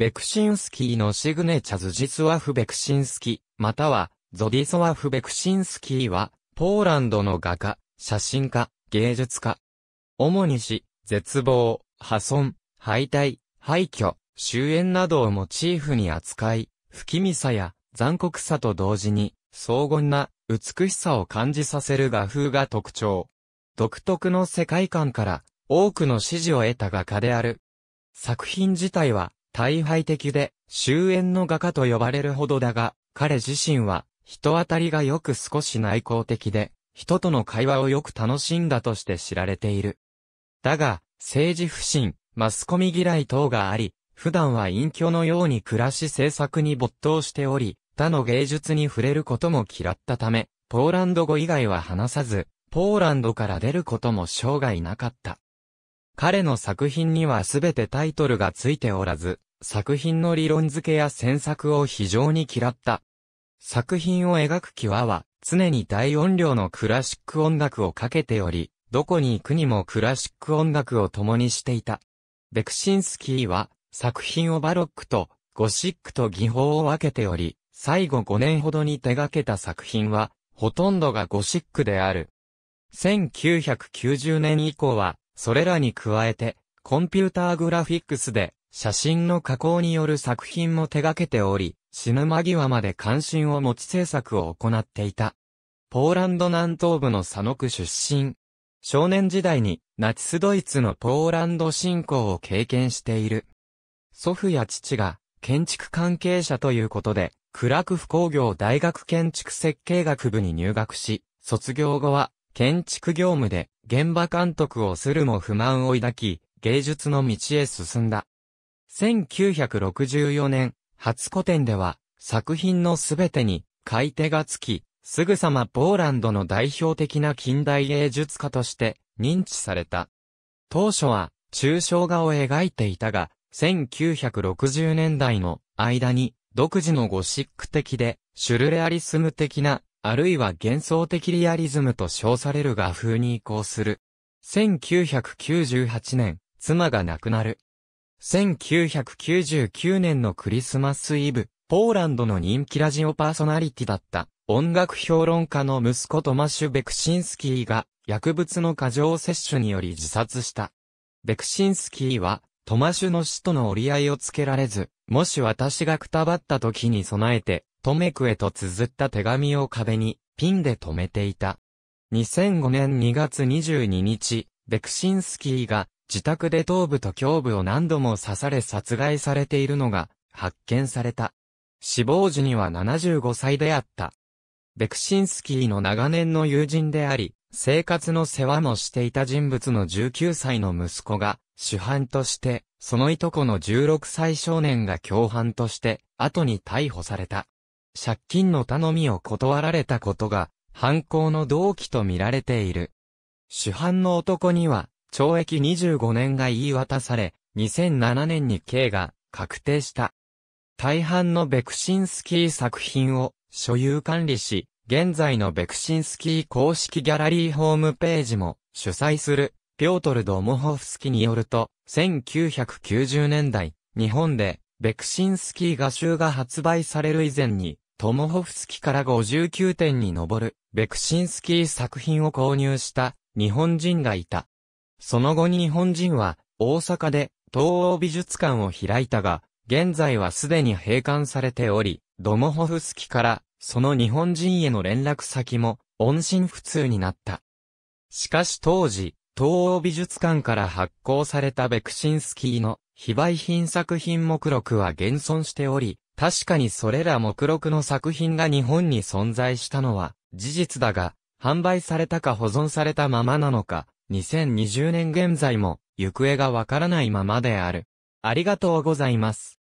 ベクシンスキーのシグネチャズジスワフ・ベクシンスキ、ー、またはゾディソワフ・ベクシンスキーは、ポーランドの画家、写真家、芸術家。主に死、絶望、破損、敗退、廃墟、終焉などをモチーフに扱い、不気味さや残酷さと同時に、荘厳な美しさを感じさせる画風が特徴。独特の世界観から多くの支持を得た画家である。作品自体は大敗的で、終焉の画家と呼ばれるほどだが、彼自身は、人当たりがよく少し内向的で、人との会話をよく楽しんだとして知られている。だが、政治不信、マスコミ嫌い等があり、普段は隠居のように暮らし制作に没頭しており、他の芸術に触れることも嫌ったため、ポーランド語以外は話さず、ポーランドから出ることも生涯なかった。彼の作品にはすべてタイトルがついておらず、作品の理論付けや詮索を非常に嫌った。作品を描く際は、常に大音量のクラシック音楽をかけており、どこに行くにもクラシック音楽を共にしていた。ベクシンスキーは、作品をバロックと、ゴシックと技法を分けており、最後5年ほどに手掛けた作品は、ほとんどがゴシックである。1990年以降は、それらに加えて、コンピューターグラフィックスで、写真の加工による作品も手掛けており、死ぬ間際まで関心を持ち制作を行っていた。ポーランド南東部の佐野区出身。少年時代にナチスドイツのポーランド侵攻を経験している。祖父や父が建築関係者ということで、クラクフ工業大学建築設計学部に入学し、卒業後は建築業務で現場監督をするも不満を抱き、芸術の道へ進んだ。1964年、初古典では、作品のすべてに、買い手がつき、すぐさまポーランドの代表的な近代芸術家として認知された。当初は、抽象画を描いていたが、1960年代の間に、独自のゴシック的で、シュルレアリスム的な、あるいは幻想的リアリズムと称される画風に移行する。1998年、妻が亡くなる。1999年のクリスマスイブ、ポーランドの人気ラジオパーソナリティだった音楽評論家の息子トマシュ・ベクシンスキーが薬物の過剰摂取により自殺した。ベクシンスキーはトマシュの死との折り合いをつけられず、もし私がくたばった時に備えて、トメクへと綴った手紙を壁にピンで留めていた。2005年2月22日、ベクシンスキーが自宅で頭部と胸部を何度も刺され殺害されているのが発見された。死亡時には75歳であった。ベクシンスキーの長年の友人であり、生活の世話もしていた人物の19歳の息子が主犯として、そのいとこの16歳少年が共犯として、後に逮捕された。借金の頼みを断られたことが、犯行の動機と見られている。主犯の男には、懲役25年が言い渡され、2007年に刑が確定した。大半のベクシンスキー作品を所有管理し、現在のベクシンスキー公式ギャラリーホームページも主催するピョートル・ドモホフスキによると、1990年代、日本でベクシンスキー画集が発売される以前に、トモホフスキから59点に上るベクシンスキー作品を購入した日本人がいた。その後に日本人は、大阪で、東欧美術館を開いたが、現在はすでに閉館されており、ドモホフスキから、その日本人への連絡先も、音信不通になった。しかし当時、東欧美術館から発行されたベクシンスキーの非売品作品目録は現存しており、確かにそれら目録の作品が日本に存在したのは事実だが、販売されたか保存されたままなのか、2020年現在も行方がわからないままである。ありがとうございます。